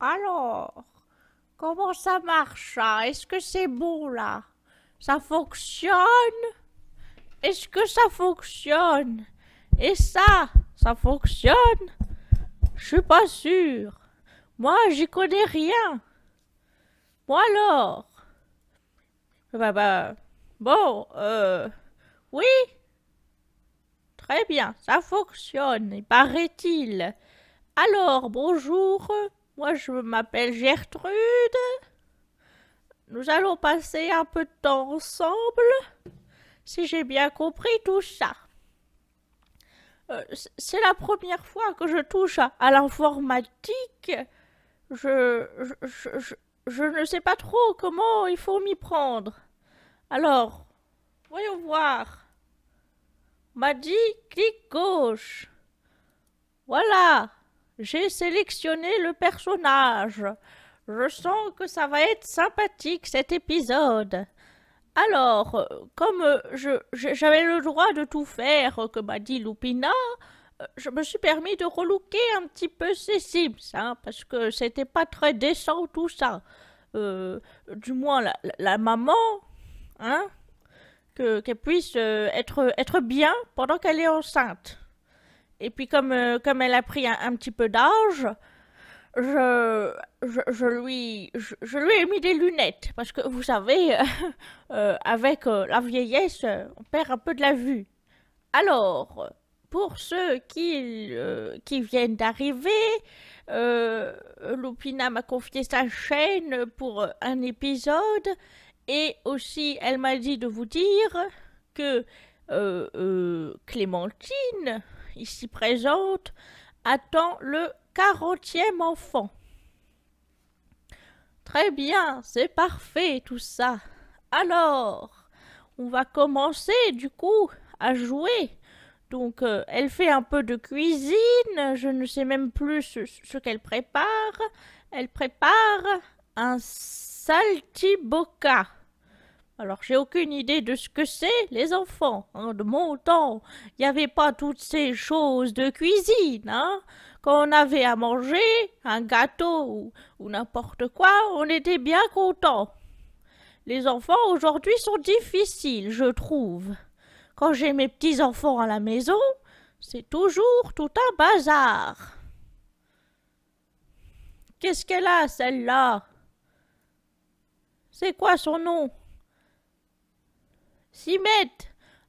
Alors, comment ça marche Est-ce que c'est bon là Ça fonctionne Est-ce que ça fonctionne Et ça, ça fonctionne Je suis pas sûr. Moi, j'y connais rien. Eh ben, ben, bon alors euh, Bon, Oui Très bien, ça fonctionne, paraît-il. Alors, bonjour. Moi, je m'appelle Gertrude. Nous allons passer un peu de temps ensemble, si j'ai bien compris tout ça. Euh, c'est la première fois que je touche à, l'informatique. Je ne sais pas trop comment il faut m'y prendre. Alors, voyons voir. On m'a clic gauche. Voilà. J'ai sélectionné le personnage. Je sens que ça va être sympathique cet épisode. Alors, euh, comme euh, j'avais le droit de tout faire comme m'a dit Lupina, euh, je me suis permis de relooker un petit peu ces Sims, hein, parce que c'était pas très décent tout ça. du moins, la, maman, hein, qu'elle puisse être bien pendant qu'elle est enceinte. Et puis euh, comme, elle a pris un, petit peu d'âge, je, lui, ai mis des lunettes. Parce que vous savez, euh, avec euh, la vieillesse, on perd un peu de la vue. Alors, pour ceux qui, qui viennent d'arriver, Lupina m'a confié sa chaîne pour un épisode. Et aussi, elle m'a dit de vous dire que Clémentine ici présente attend le 40e enfant. Très bien, c'est parfait tout ça. Alors, on va commencer du coup à jouer. Donc, euh, elle fait un peu de cuisine, je ne sais même plus ce, qu'elle prépare. Elle prépare un saltiboca. Alors j'ai aucune idée de ce que c'est, les enfants. Hein, de mon temps, il n'y avait pas toutes ces choses de cuisine. Hein. Quand on avait à manger, un gâteau ou, ou n'importe quoi, on était bien content. Les enfants aujourd'hui sont difficiles, je trouve. Quand j'ai mes petits-enfants à la maison, c'est toujours tout un bazar. Qu'est-ce qu'elle a, celle-là C'est quoi son nom S'y met!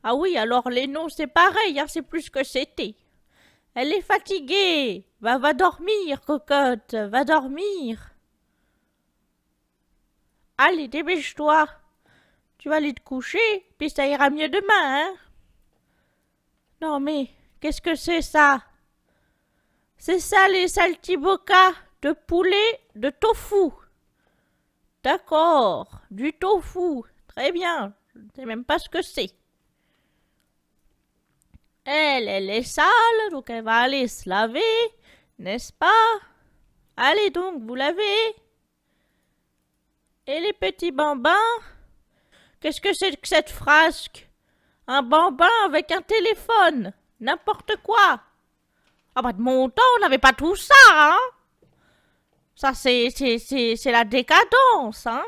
Ah oui, alors les noms, c'est pareil, hein, c'est plus que c'était. Elle est fatiguée. Va, va dormir, cocotte, va dormir. Allez, dépêche-toi. Tu vas aller te coucher, puis ça ira mieux demain, hein Non mais, qu'est-ce que c'est ça C'est ça les saltibocas de poulet de tofu. D'accord, du tofu. Très bien, je sais même pas ce que c'est. Elle, elle est sale, donc elle va aller se laver, n'est-ce pas Allez donc, vous lavez. Et les petits bambins Qu'est-ce que c'est que cette frasque Un bambin avec un téléphone N'importe quoi Ah bah de mon temps, on n'avait pas tout ça, hein Ça c'est, c'est, c'est la décadence, hein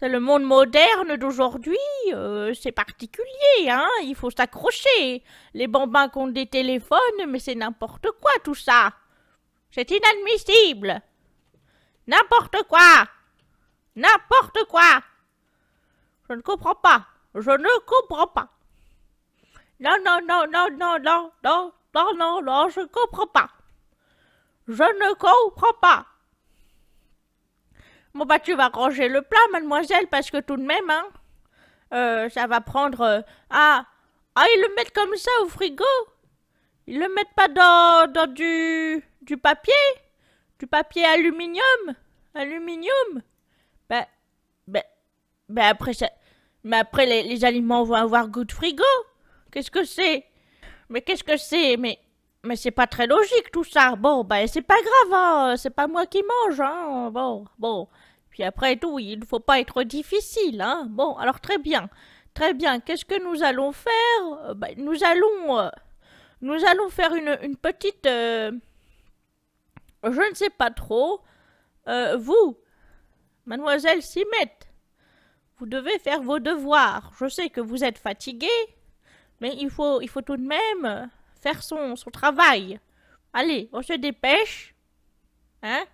c'est le monde moderne d'aujourd'hui, euh, c'est particulier, hein, il faut s'accrocher. Les bambins comptent des téléphones, mais c'est n'importe quoi tout ça. C'est inadmissible. N'importe quoi. N'importe quoi. Je ne comprends pas. Je ne comprends pas. Non, non, non, non, non, non, non, non, non, non, je ne comprends pas. Je ne comprends pas. Bon, bah, tu vas ranger le plat, mademoiselle, parce que tout de même, hein, euh, ça va prendre. Euh, ah, ah, ils le mettent comme ça au frigo Ils le mettent pas dans, dans du, du papier Du papier aluminium Aluminium Ben... ben... Ben, après ça. Mais après, les, les aliments vont avoir goût de frigo Qu'est-ce que c'est Mais qu'est-ce que c'est Mais. Mais c'est pas très logique tout ça. Bon, ben c'est pas grave, hein. c'est pas moi qui mange, hein. Bon, bon. Et après tout, il ne faut pas être difficile, hein. Bon, alors très bien. Très bien. Qu'est-ce que nous allons faire euh, ben, Nous allons. Euh, nous allons faire une, une petite. Euh, je ne sais pas trop. vous, mademoiselle Simette, vous devez faire vos devoirs. Je sais que vous êtes fatiguée, mais il faut, il faut tout de même faire son, son travail. Allez, on se dépêche. Hein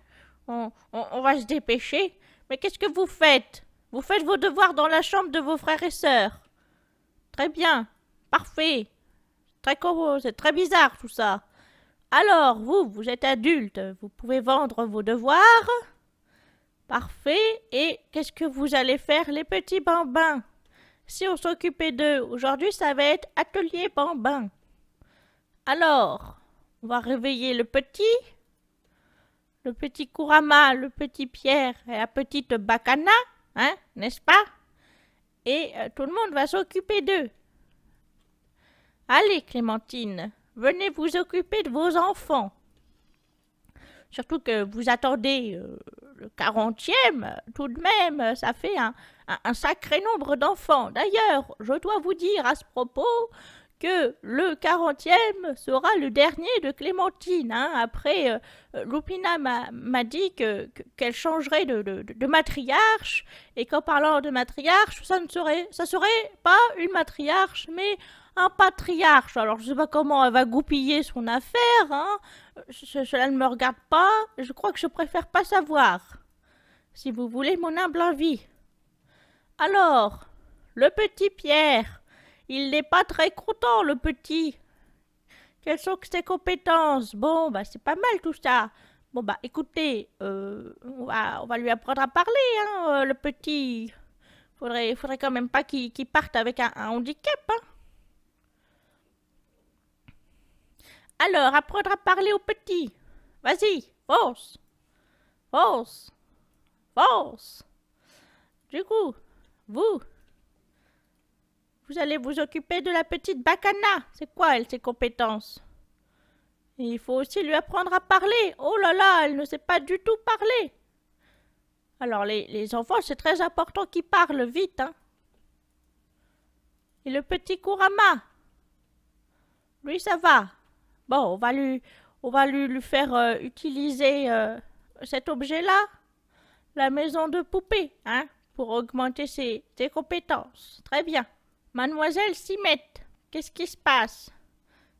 on, on va se dépêcher. Mais qu'est-ce que vous faites Vous faites vos devoirs dans la chambre de vos frères et sœurs. Très bien. Parfait. Très c'est très bizarre tout ça. Alors, vous, vous êtes adulte, vous pouvez vendre vos devoirs. Parfait. Et qu'est-ce que vous allez faire, les petits bambins Si on s'occupait d'eux, aujourd'hui, ça va être atelier bambin. Alors, on va réveiller le petit le petit Kurama, le petit Pierre et la petite Bacana, hein, n'est-ce pas Et euh, tout le monde va s'occuper d'eux. Allez, Clémentine, venez vous occuper de vos enfants. Surtout que vous attendez euh, le 40e, tout de même, ça fait un sacré nombre d'enfants. D'ailleurs, je dois vous dire à ce propos que le 40e sera le dernier de Clémentine. Hein. Après, euh, euh, Lupina m'a dit qu'elle changerait de, de, matriarche, et qu'en parlant de matriarche, ça ne serait, ça serait pas une matriarche, mais un patriarche. Alors, je sais pas comment elle va goupiller son affaire, hein. Euh, cela ne me regarde pas, je crois que je préfère pas savoir. Si vous voulez mon humble avis. Alors, le petit Pierre il n'est pas très content, le petit. Quelles sont ses compétences Bon, bah c'est pas mal tout ça. Bon, bah écoutez, euh, on, va, lui apprendre à parler, hein, euh, le petit. Faudrait, faudrait quand même pas qu'il parte avec un, handicap, hein. Alors, apprendre à parler au petit. Vas-y, fonce. Fonce. Fonce. Du coup, vous, vous allez vous occuper de la petite Bacana. C'est quoi, elle, ses compétences il faut aussi lui apprendre à parler. Oh là là, elle ne sait pas du tout parler. Alors, les, enfants, c'est très important qu'ils parlent vite. Hein. Et le petit Kurama Lui, ça va. Bon, on va lui, on va lui, faire euh, utiliser euh, cet objet-là, la maison de poupée, hein, pour augmenter ses compétences. Très bien. Mademoiselle Simette, qu'est-ce qui se passe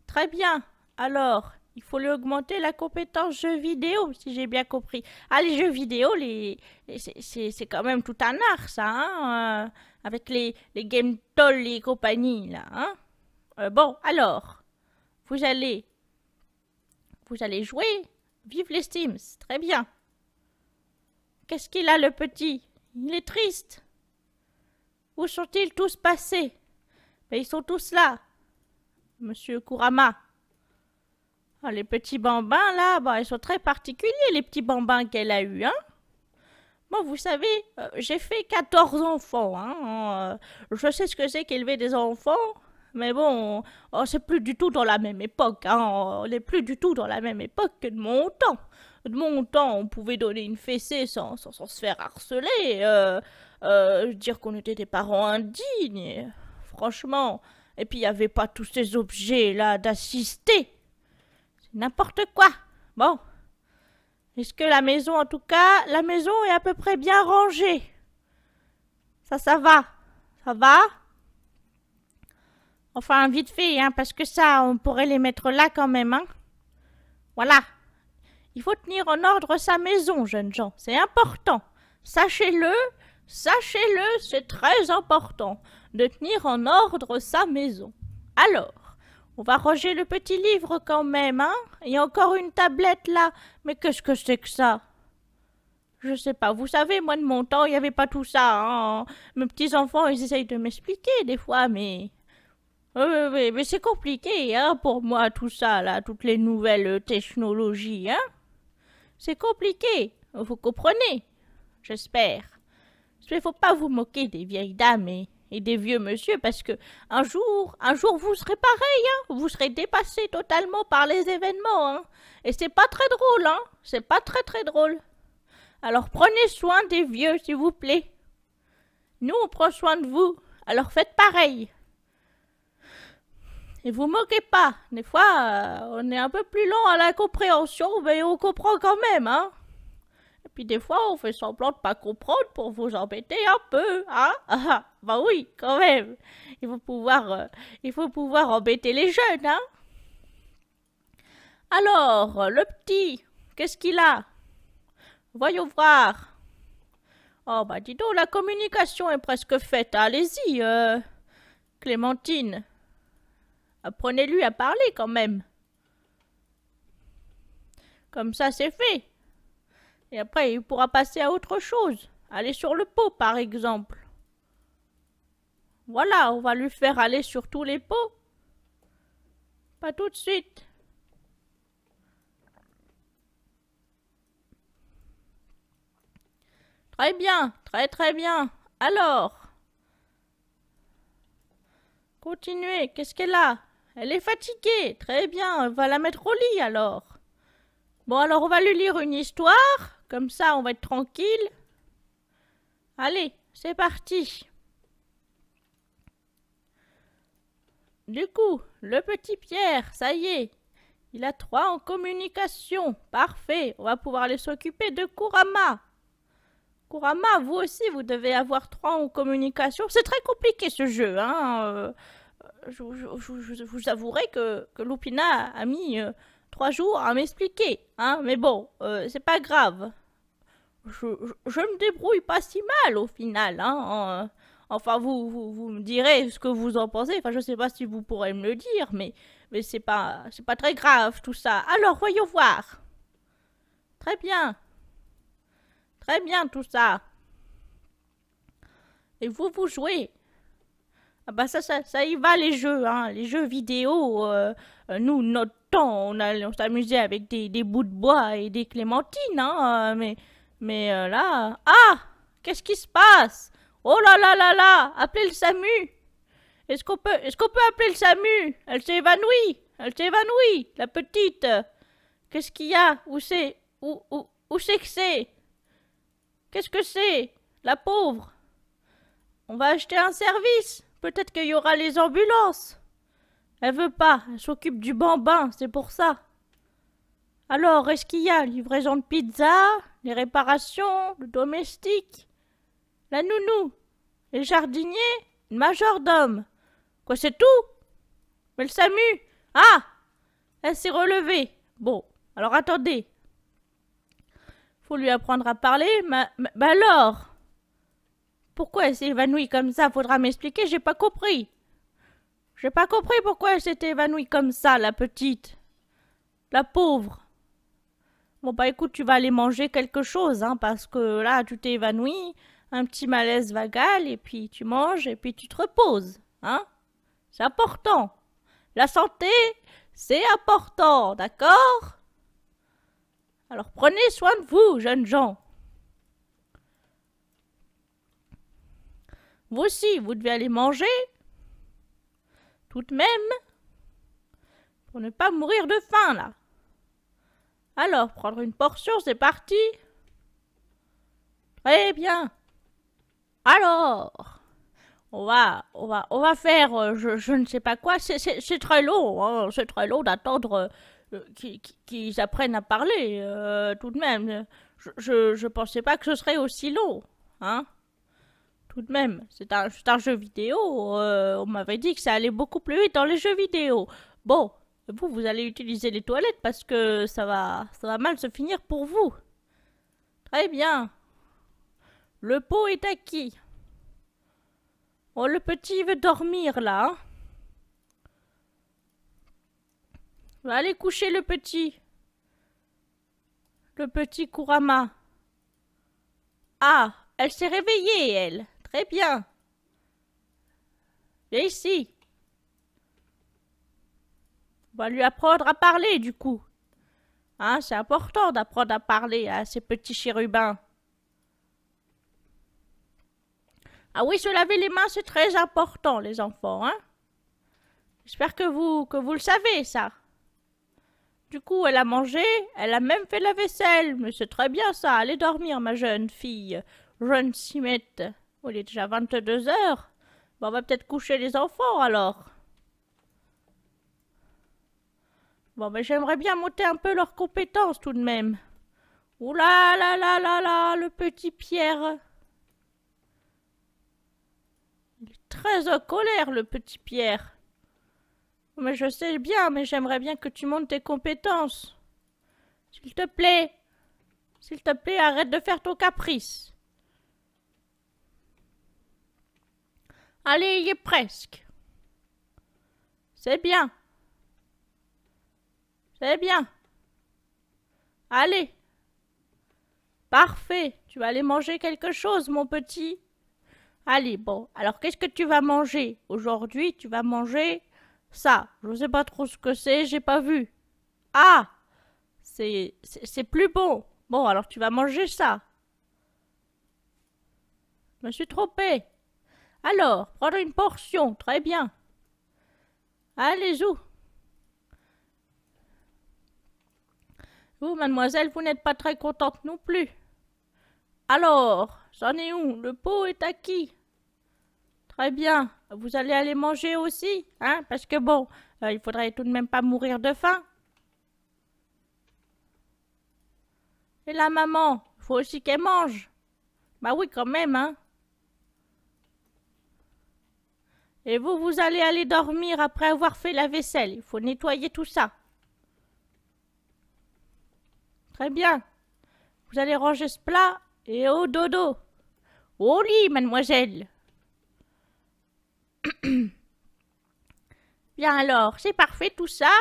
Très bien, alors, il faut lui augmenter la compétence jeux vidéo, si j'ai bien compris. Ah, les jeux vidéo, les... c'est quand même tout un art, ça, hein euh, Avec les, les Game Toll et compagnie, là, hein euh, Bon, alors, vous allez... Vous allez jouer Vive les Steams, très bien. Qu'est-ce qu'il a, le petit Il est triste. Où sont-ils tous passés mais ils sont tous là. Monsieur Kurama. Ah, les petits bambins, là, bah, ils sont très particuliers, les petits bambins qu'elle a eus, hein. Moi, vous savez, euh, j'ai fait 14 enfants, hein. Euh, je sais ce que c'est qu'élever des enfants, mais bon, oh, c'est plus du tout dans la même époque, hein. On n'est plus du tout dans la même époque que de mon temps. De mon temps, on pouvait donner une fessée sans, sans, se faire harceler, euh, dire qu'on était des parents indignes franchement. Et puis il n'y avait pas tous ces objets là d'assister. C'est n'importe quoi. Bon. Est-ce que la maison, en tout cas, la maison est à peu près bien rangée Ça, ça va. Ça va Enfin, vite fait, hein, parce que ça, on pourrait les mettre là quand même, hein. Voilà. Il faut tenir en ordre sa maison, jeunes gens. C'est important. Sachez-le, sachez-le, c'est très important de tenir en ordre sa maison. Alors, on va ranger le petit livre quand même, hein a encore une tablette là. Mais qu'est-ce que c'est que ça Je sais pas. Vous savez, moi de mon temps, il n'y avait pas tout ça. Hein Mes petits enfants, ils essayent de m'expliquer des fois, mais mais, mais c'est compliqué, hein, pour moi tout ça là, toutes les nouvelles technologies, hein. C'est compliqué. Vous comprenez J'espère. Il faut pas vous moquer des vieilles dames et et des vieux monsieur parce que un jour, un jour vous serez pareil, hein vous serez dépassé totalement par les événements, hein et c'est pas très drôle, hein c'est pas très très drôle. Alors prenez soin des vieux, s'il vous plaît. Nous, on prend soin de vous, alors faites pareil. Et vous moquez pas. Des fois, euh, on est un peu plus long à la compréhension, mais on comprend quand même, hein. Et puis des fois, on fait semblant de pas comprendre pour vous embêter un peu, hein. Ben oui, quand même. Il faut pouvoir, euh, il faut pouvoir embêter les jeunes, hein. Alors, le petit, qu'est-ce qu'il a Voyons voir. Oh bah dis donc, la communication est presque faite. Allez-y, euh, Clémentine. Apprenez-lui à parler quand même. Comme ça, c'est fait. Et après, il pourra passer à autre chose. Aller sur le pot, par exemple. Voilà, on va lui faire aller sur tous les pots. Pas tout de suite. Très bien, très très bien. Alors, continuez. Qu'est-ce qu'elle a Elle est fatiguée. Très bien, on va la mettre au lit alors. Bon, alors on va lui lire une histoire. Comme ça, on va être tranquille. Allez, c'est parti. Du coup, le petit Pierre, ça y est, il a trois en communication. Parfait, on va pouvoir aller s'occuper de Kurama. Kurama, vous aussi, vous devez avoir trois en communication. C'est très compliqué ce jeu, hein. Euh, je, vous avouerai que, Lupina a mis euh, trois jours à m'expliquer, hein. Mais bon, euh, c'est pas grave. Je, me débrouille pas si mal au final, hein. Enfin, vous, me direz ce que vous en pensez. Enfin, je sais pas si vous pourrez me le dire, mais, mais c'est pas, c'est pas très grave tout ça. Alors, voyons voir. Très bien. Très bien tout ça. Et vous, vous jouez. Ah bah ça, ça, ça y va les jeux, hein. Les jeux vidéo, euh, euh, nous, notre temps, on, s'amusait avec des, bouts de bois et des clémentines, hein, euh, Mais, mais là... Ah Qu'est-ce qui se passe Oh là là là là Appelez le SAMU Est-ce qu'on peut, est peut appeler le SAMU Elle s'est évanouie Elle s'est évanouie La petite Qu'est-ce qu'il y a Où c'est Où, où c'est que c'est Qu'est-ce que c'est La pauvre On va acheter un service Peut-être qu'il y aura les ambulances Elle veut pas, elle s'occupe du bambin, c'est pour ça alors, est-ce qu'il y a livraison de pizza, les réparations, le domestique la nounou, les jardinier, le majordome. Quoi, c'est tout Mais elle Samu Ah Elle s'est relevée. Bon, alors attendez. Faut lui apprendre à parler, mais, alors Pourquoi elle s'est évanouie comme ça Faudra m'expliquer, j'ai pas compris. J'ai pas compris pourquoi elle s'était évanouie comme ça, la petite. La pauvre. Bon, bah écoute, tu vas aller manger quelque chose, hein, parce que là, tu t'es évanouie un petit malaise vagal et puis tu manges et puis tu te reposes. Hein C'est important. La santé, c'est important, d'accord Alors prenez soin de vous, jeunes gens. Vous aussi, vous devez aller manger, tout de même, pour ne pas mourir de faim, là. Alors, prendre une portion, c'est parti. Très bien. Alors, on va, on va, on va faire, euh, je, ne sais pas quoi. C'est très long, hein. c'est très long d'attendre euh, euh, qu'ils apprennent à parler, tout de même. Je, ne pensais pas que ce serait aussi long, hein. Tout de même, c'est un, jeu vidéo. on m'avait dit que ça allait beaucoup plus vite dans les jeux vidéo. Bon, vous, vous allez utiliser les toilettes parce que ça va, ça va mal se finir pour vous. Très bien. Le pot est acquis. Oh, le petit veut dormir là. Va aller coucher le petit. Le petit Kurama. Ah, elle s'est réveillée, elle. Très bien. Viens ici. On va lui apprendre à parler, du coup. Hein, c'est important d'apprendre à parler à ces petits chérubins. Ah oui, se laver les mains, c'est très important, les enfants. Hein J'espère que vous, que vous le savez, ça. Du coup, elle a mangé, elle a même fait la vaisselle. Mais c'est très bien, ça. Allez dormir, ma jeune fille. Jeune Simette. Oh, il est déjà 22 heures. Bon, on va peut-être coucher les enfants, alors. Bon, mais j'aimerais bien monter un peu leurs compétences, tout de même. Ouh là là là là là, le petit Pierre très en colère, le petit Pierre. Mais je sais bien, mais j'aimerais bien que tu montes tes compétences. S'il te plaît. S'il te plaît, arrête de faire ton caprice. Allez, il est presque. C'est bien. C'est bien. Allez. Parfait. Tu vas aller manger quelque chose, mon petit. Allez, bon, alors qu'est-ce que tu vas manger Aujourd'hui, tu vas manger ça. Je ne sais pas trop ce que c'est, j'ai pas vu. Ah C'est plus bon. Bon, alors tu vas manger ça. Je me suis trompée. Alors, prendre une portion, très bien. allez vous. Vous, mademoiselle, vous n'êtes pas très contente non plus. Alors, J'en ai où Le pot est acquis. Très bien. Vous allez aller manger aussi, hein Parce que bon, euh, il faudrait tout de même pas mourir de faim. Et la maman, il faut aussi qu'elle mange. Bah oui, quand même, hein. Et vous, vous allez aller dormir après avoir fait la vaisselle. Il faut nettoyer tout ça. Très bien. Vous allez ranger ce plat et au dodo. Oh mademoiselle Bien alors, c'est parfait tout ça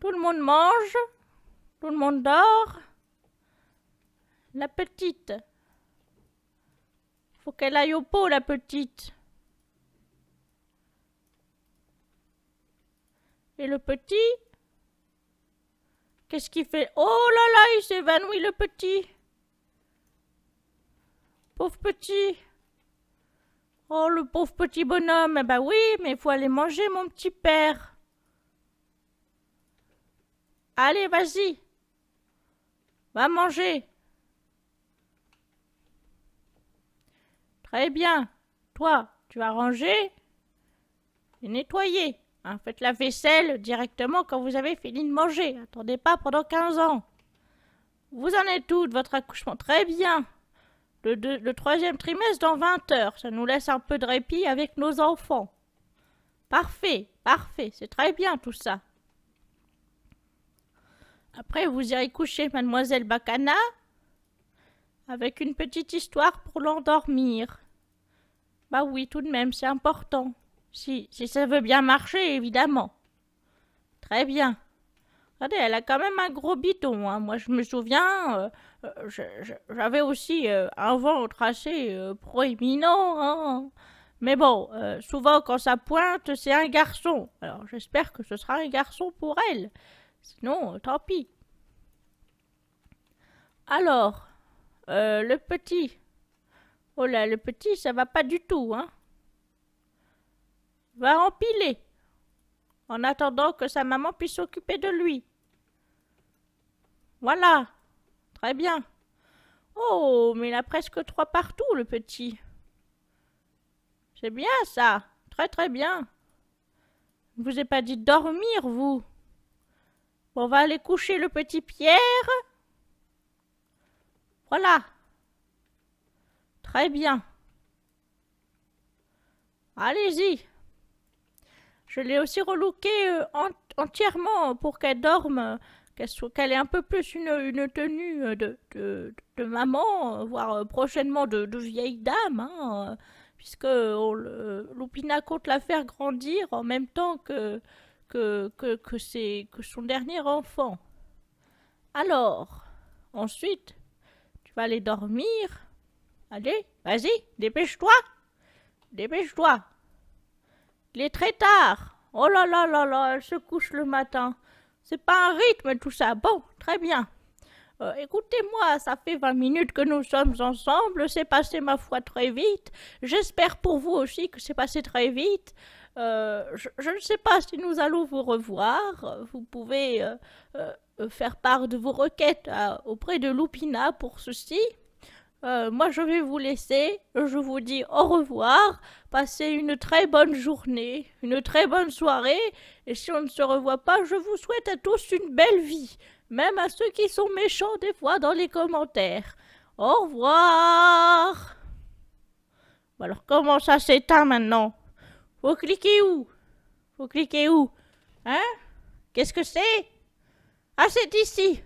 Tout le monde mange Tout le monde dort La petite Faut qu'elle aille au pot, la petite Et le petit Qu'est-ce qu'il fait Oh là là, il s'évanouit le petit Pauvre petit Oh, le pauvre petit bonhomme Eh ben oui, mais il faut aller manger, mon petit père Allez, vas-y Va manger Très bien Toi, tu vas ranger et nettoyer. Hein, faites la vaisselle directement quand vous avez fini de manger. Attendez pas pendant 15 ans. Vous en êtes tout de votre accouchement Très bien le, troisième trimestre dans 20 heures. Ça nous laisse un peu de répit avec nos enfants. Parfait, parfait, c'est très bien tout ça. Après, vous irez coucher mademoiselle Bacana avec une petite histoire pour l'endormir. Bah oui, tout de même, c'est important. Si, si ça veut bien marcher, évidemment. Très bien. Regardez, elle a quand même un gros biton. Hein. Moi, je me souviens, euh, euh, j'avais aussi euh, un ventre assez proéminent. Hein. Mais bon, souvent quand ça pointe, c'est un garçon. Alors j'espère que ce sera un garçon pour elle. Sinon, tant pis. Alors, le petit. Oh là, le petit, ça va pas du tout. Hein. Va empiler en attendant que sa maman puisse s'occuper de lui. Voilà. Très bien. Oh, mais il a presque trois partout, le petit. C'est bien ça. Très très bien. Je vous ai pas dit dormir, vous. On va aller coucher le petit Pierre. Voilà. Très bien. Allez-y. Je l'ai aussi relookée euh, entièrement pour qu'elle dorme, qu'elle ait un peu plus une, tenue euh, de, maman, euh, voire prochainement de, vieille dame, hein, puisque on, compte la faire grandir en même temps que, que, que, que, que son dernier enfant. Alors, ensuite, tu vas aller dormir. Allez, vas-y, dépêche-toi. Dépêche-toi. Il est très tard. Oh là là là là, elle se couche le matin. C'est pas un rythme tout ça. Bon, très bien. Euh, écoutez-moi, ça fait 20 minutes que nous sommes ensemble, c'est passé ma foi très vite. J'espère pour vous aussi que c'est passé très vite. Euh, je, ne sais pas si nous allons vous revoir. Vous pouvez euh, faire part de vos requêtes auprès de Lupina pour ceci. Euh, moi, je vais vous laisser. Je vous dis au revoir. Passez une très bonne journée, une très bonne soirée. Et si on ne se revoit pas, je vous souhaite à tous une belle vie. Même à ceux qui sont méchants des fois dans les commentaires. Au revoir. Alors, comment ça s'éteint maintenant Faut cliquer où Faut cliquer où Hein Qu'est-ce que c'est Ah, c'est ici